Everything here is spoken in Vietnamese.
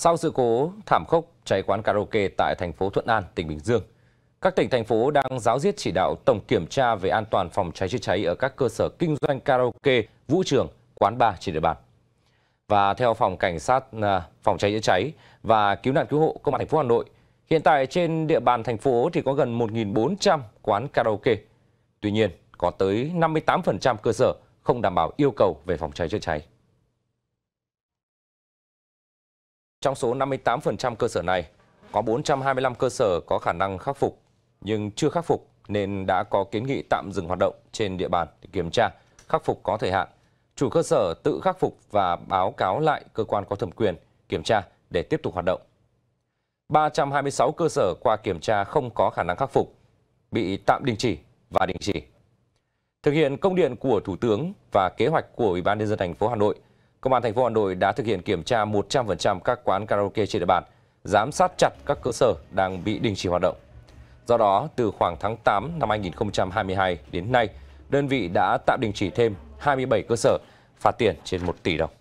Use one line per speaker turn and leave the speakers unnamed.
Sau sự cố thảm khốc cháy quán karaoke tại thành phố Thuận An, tỉnh Bình Dương, các tỉnh thành phố đang giáo diết chỉ đạo tổng kiểm tra về an toàn phòng cháy chữa cháy ở các cơ sở kinh doanh karaoke, vũ trường, quán bar trên địa bàn. Và theo phòng cảnh sát à, phòng cháy chữa cháy và cứu nạn cứu hộ công an thành phố Hà Nội, hiện tại trên địa bàn thành phố thì có gần 1.400 quán karaoke. Tuy nhiên, có tới 58% cơ sở không đảm bảo yêu cầu về phòng cháy chữa cháy. Trong số 58% cơ sở này, có 425 cơ sở có khả năng khắc phục nhưng chưa khắc phục nên đã có kiến nghị tạm dừng hoạt động trên địa bàn để kiểm tra, khắc phục có thời hạn. Chủ cơ sở tự khắc phục và báo cáo lại cơ quan có thẩm quyền kiểm tra để tiếp tục hoạt động. 326 cơ sở qua kiểm tra không có khả năng khắc phục, bị tạm đình chỉ và đình chỉ. Thực hiện công điện của Thủ tướng và kế hoạch của Ủy ban nhân dân thành phố Hà Nội – Công an thành phố Hà Nội đã thực hiện kiểm tra 100% các quán karaoke trên địa bàn, giám sát chặt các cơ sở đang bị đình chỉ hoạt động. Do đó, từ khoảng tháng 8 năm 2022 đến nay, đơn vị đã tạm đình chỉ thêm 27 cơ sở, phạt tiền trên 1 tỷ đồng.